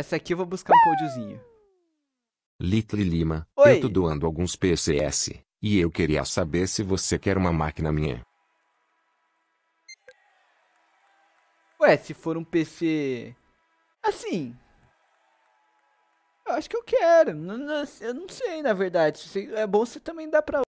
Essa aqui eu vou buscar um pódiozinho. Little Lima, Oi. eu tô doando alguns PCS. E eu queria saber se você quer uma máquina minha. Ué, se for um PC. Assim. Eu acho que eu quero. Eu não sei, na verdade. É bom você também dar pra.